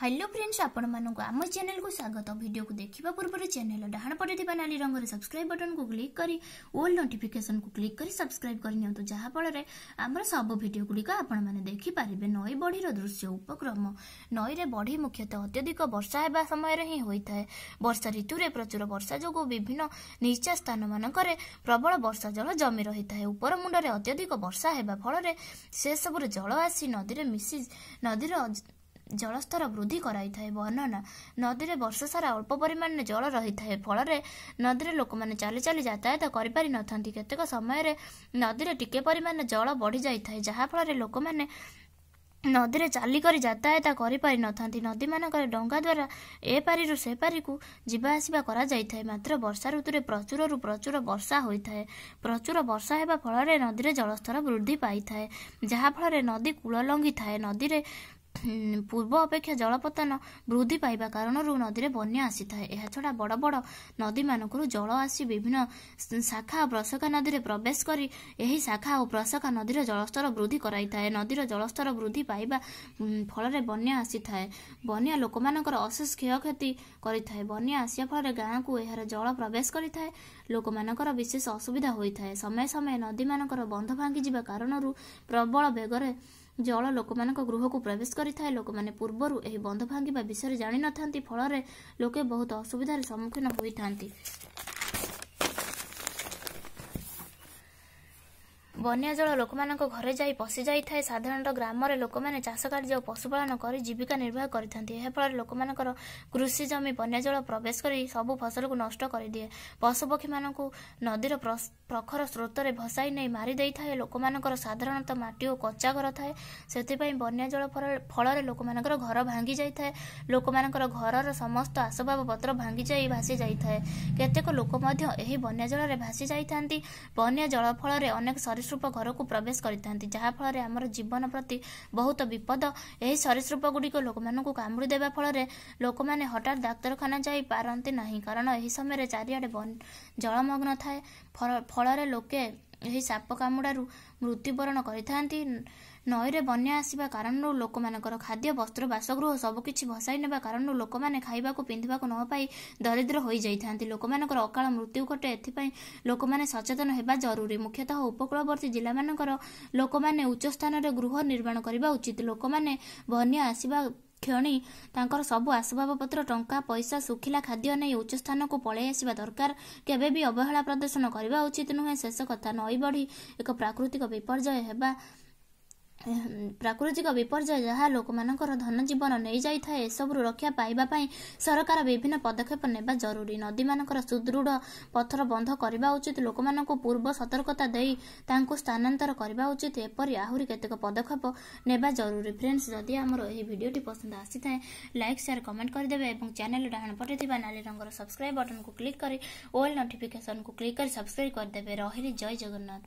hello friends ଆପଣମାନଙ୍କୁ ଆମ ଚ୍ୟାନେଲକୁ ସ୍ୱାଗତ ଭିଡ଼ିଓକୁ ଦେଖିବା ପୂର୍ବରୁ ଚ୍ୟାନେଲ ଡାହାଣ ପଟେ ଥିବା ନାଲି ରଙ୍ଗର ସବସ୍କ୍ରାଇବ୍ ବଟନକୁ କ୍ଲିକ୍ କରି ଓଲ୍ ନୋଟିଫିକେସନକୁ କ୍ଲିକ୍ କରି ସବସ୍କ୍ରାଇବ୍ କରିନିଅନ୍ତୁ ଯାହାଫଳରେ ଆମର ସବୁ ଭିଡ଼ିଓଗୁଡ଼ିକ ଆପଣମାନେ ଦେଖିପାରିବେ ନଈ ବଢ଼ିର ଦୃଶ୍ୟ ଉପକ୍ରମ ନଈରେ ବଢ଼ି ମୁଖ୍ୟତଃ ଅତ୍ୟଧିକ ବର୍ଷା ହେବା ସମୟରେ ହିଁ ହୋଇଥାଏ ବର୍ଷା ଋତୁରେ ପ୍ରଚୁର ବର୍ଷା ଯୋଗୁଁ ବିଭିନ୍ନ ନିଚା ସ୍ଥାନମାନଙ୍କରେ ପ୍ରବଳ ବର୍ଷା ଜଳ ଜମି ରହିଥାଏ ଉପର ମୁଣ୍ଡରେ ଅତ୍ୟଧିକ ବର୍ଷା ହେବା ଫଳରେ ସେସବୁର ଜଳ ଆସି ନଦୀରେ ମିଶି ନଦୀର ଜଳସ୍ତର ବୃଦ୍ଧି କରାଇଥାଏ ବର୍ଣ୍ଣନା ନଦୀରେ ବର୍ଷା ସାରା ଅଳ୍ପ ପରିମାଣରେ ଜଳ ରହିଥାଏ ଫଳରେ ନଦୀରେ ଲୋକମାନେ ଚାଲି ଚାଲି ଯାତାୟତ କରିପାରିନଥାନ୍ତି କେତେକ ସମୟରେ ନଦୀରେ ଟିକେ ପରିମାଣରେ ଜଳ ବଢ଼ିଯାଇଥାଏ ଯାହାଫଳରେ ଲୋକମାନେ ନଦୀରେ ଚାଲିକରି ଯାତାୟତ କରିପାରିନଥାନ୍ତି ନଦୀମାନଙ୍କରେ ଡଙ୍ଗା ଦ୍ୱାରା ସେ ପାରିକୁ ଯିବା ଆସିବା କରାଯାଇଥାଏ ମାତ୍ର ବର୍ଷା ଋତୁରେ ପ୍ରଚୁରରୁ ପ୍ରଚୁର ବର୍ଷା ହୋଇଥାଏ ପ୍ରଚୁର ବର୍ଷା ହେବା ଫଳରେ ନଦୀରେ ଜଳସ୍ତର ବୃଦ୍ଧି ପାଇଥାଏ ଯାହାଫଳରେ ନଦୀ କୂଳ ଲଙ୍ଘିଥାଏ ନଦୀରେ ପୂର୍ବ ଅପେକ୍ଷା ଜଳପତନ ବୃଦ୍ଧି ପାଇବା କାରଣରୁ ନଦୀରେ ବନ୍ୟା ଆସିଥାଏ ଏହାଛଡ଼ା ବଡ଼ ବଡ଼ ନଦୀମାନଙ୍କରୁ ଜଳ ଆସି ବିଭିନ୍ନ ଶାଖା ପ୍ରଶାଖା ନଦୀରେ ପ୍ରବେଶ କରି ଏହି ଶାଖା ଓ ପ୍ରଶାଖା ନଦୀର ଜଳସ୍ତର ବୃଦ୍ଧି କରାଇଥାଏ ନଦୀର ଜଳସ୍ତର ବୃଦ୍ଧି ପାଇବା ଫଳରେ ବନ୍ୟା ଆସିଥାଏ ବନ୍ୟା ଲୋକମାନଙ୍କର ଅଶେଷ କ୍ଷୟକ୍ଷତି କରିଥାଏ ବନ୍ୟା ଆସିବା ଫଳରେ ଗାଁକୁ ଏହାର ଜଳ ପ୍ରବେଶ କରିଥାଏ ଲୋକମାନଙ୍କର ବିଶେଷ ଅସୁବିଧା ହୋଇଥାଏ ସମୟ ସମୟ ନଦୀମାନଙ୍କର ବନ୍ଧ ଭାଙ୍ଗିଯିବା କାରଣରୁ ପ୍ରବଳ ବେଗରେ ଜଳ ଲୋକମାନଙ୍କ ଗୃହକୁ ପ୍ରବେଶ କରିଥାଏ ଲୋକମାନେ ପୂର୍ବରୁ ଏହି ବନ୍ଧ ଭାଙ୍ଗିବା ବିଷୟରେ ଜାଣିନଥାନ୍ତି ଫଳରେ ଲୋକେ ବହୁତ ଅସୁବିଧାର ସମ୍ମୁଖୀନ ହୋଇଥାନ୍ତି ବନ୍ୟା ଜଳ ଲୋକମାନଙ୍କ ଘରେ ଯାଇ ପଶିଯାଇଥାଏ ସାଧାରଣତଃ ଗ୍ରାମରେ ଲୋକମାନେ ଚାଷ କାର୍ଯ୍ୟ ଓ ପଶୁପାଳନ କରି ଜୀବିକା ନିର୍ବାହ କରିଥାନ୍ତି ଏହାଫଳରେ ଲୋକମାନଙ୍କର କୃଷି ଜମି ବନ୍ୟା ଜଳ ପ୍ରବେଶ କରି ସବୁ ଫସଲକୁ ନଷ୍ଟ କରିଦିଏ ପଶୁପକ୍ଷୀମାନଙ୍କୁ ନଦୀର ପ୍ରଖର ସ୍ରୋତରେ ଭସାଇ ନେଇ ମାରିଦେଇଥାଏ ଲୋକମାନଙ୍କର ସାଧାରଣତଃ ମାଟି ଓ କଚା ଘର ଥାଏ ସେଥିପାଇଁ ବନ୍ୟା ଜଳ ଫଳରେ ଲୋକମାନଙ୍କର ଘର ଭାଙ୍ଗି ଯାଇଥାଏ ଲୋକମାନଙ୍କର ଘରର ସମସ୍ତ ଆସବାବପତ୍ର ଭାଙ୍ଗିଯାଇ ଭାସି ଯାଇଥାଏ କେତେକ ଲୋକ ମଧ୍ୟ ଏହି ବନ୍ୟା ଜଳରେ ଭାସି ଯାଇଥାନ୍ତି ବନ୍ୟା ଜଳ ଫଳରେ ଅନେକ ସରିସ ସରୀସୃପ ଘରକୁ ପ୍ରବେଶ କରିଥାନ୍ତି ଯାହାଫଳରେ ଆମର ଜୀବନ ପ୍ରତି ବହୁତ ବିପଦ ଏହି ସରୀସୃପ ଗୁଡ଼ିକ ଲୋକମାନଙ୍କୁ କାମୁଡ଼ି ଦେବା ଫଳରେ ଲୋକମାନେ ହଠାତ୍ ଡାକ୍ତରଖାନା ଯାଇ ପାରନ୍ତି ନାହିଁ କାରଣ ଏହି ସମୟରେ ଚାରିଆଡ଼େ ଜଳମଗ୍ନ ଥାଏ ଫଳରେ ଲୋକେ ଏହି ସାପ କାମୁଡ଼ାରୁ ମୃତ୍ୟୁବରଣ କରିଥାନ୍ତି ନଈରେ ବନ୍ୟା ଆସିବା କାରଣରୁ ଲୋକମାନଙ୍କର ଖାଦ୍ୟ ବସ୍ତ୍ର ବାସଗୃହ ସବୁକିଛି ଭସାଇ ନେବା କାରଣରୁ ଲୋକମାନେ ଖାଇବାକୁ ପିନ୍ଧିବାକୁ ନ ପାଇ ଦରିଦ୍ର ହୋଇଯାଇଥାନ୍ତି ଲୋକମାନଙ୍କର ଅକାଳ ମୃତ୍ୟୁ ଘଟେ ଏଥିପାଇଁ ଲୋକମାନେ ସଚେତନ ହେବା ଜରୁରୀ ମୁଖ୍ୟତଃ ଉପକୂଳବର୍ତ୍ତୀ ଜିଲ୍ଲାମାନଙ୍କର ଲୋକମାନେ ଉଚ୍ଚ ସ୍ଥାନରେ ଗୃହ ନିର୍ମାଣ କରିବା ଉଚିତ ଲୋକମାନେ ବନ୍ୟା ଆସିବା କ୍ଷଣି ତାଙ୍କର ସବୁ ଆସବାବପତ୍ର ଟଙ୍କା ପଇସା ଶୁଖିଲା ଖାଦ୍ୟ ନେଇ ଉଚ୍ଚ ସ୍ଥାନକୁ ପଳାଇ ଆସିବା ଦରକାର କେବେ ବି ଅବହେଳା ପ୍ରଦର୍ଶନ କରିବା ଉଚିତ ନୁହେଁ ଶେଷ କଥା ନଈ ବଢ଼ି ଏକ ପ୍ରାକୃତିକ ବିପର୍ଯ୍ୟୟ ହେବା ପ୍ରାକୃତିକ ବିପର୍ଯ୍ୟୟ ଯାହା ଲୋକମାନଙ୍କର ଧନଜୀବନ ନେଇଯାଇଥାଏ ଏସବୁରୁ ରକ୍ଷା ପାଇବା ପାଇଁ ସରକାର ବିଭିନ୍ନ ପଦକ୍ଷେପ ନେବା ଜରୁରୀ ନଦୀମାନଙ୍କର ସୁଦୃଢ଼ ପଥର ବନ୍ଧ କରିବା ଉଚିତ ଲୋକମାନଙ୍କୁ ପୂର୍ବ ସତର୍କତା ଦେଇ ତାଙ୍କୁ ସ୍ଥାନାନ୍ତର କରିବା ଉଚିତ ଏପରି ଆହୁରି କେତେକ ପଦକ୍ଷେପ ନେବା ଜରୁରୀ ଫ୍ରେଣ୍ଡସ୍ ଯଦି ଆମର ଏହି ଭିଡ଼ିଓଟି ପସନ୍ଦ ଆସିଥାଏ ଲାଇକ୍ ସେୟାର କମେଣ୍ଟ କରିଦେବେ ଏବଂ ଚ୍ୟାନେଲ୍ ଡାହାଣ ପଠାଇଥିବା ନାଲି ରଙ୍ଗର ସବସ୍କ୍ରାଇବ୍ ବଟନ୍କୁ କ୍ଲିକ୍ କରି ଓଲ୍ ନୋଟିଫିକେସନ୍କୁ କ୍ଲିକ୍ କରି ସବସ୍କ୍ରାଇବ୍ କରିଦେବେ ରହିଲି ଜୟ ଜଗନ୍ନାଥ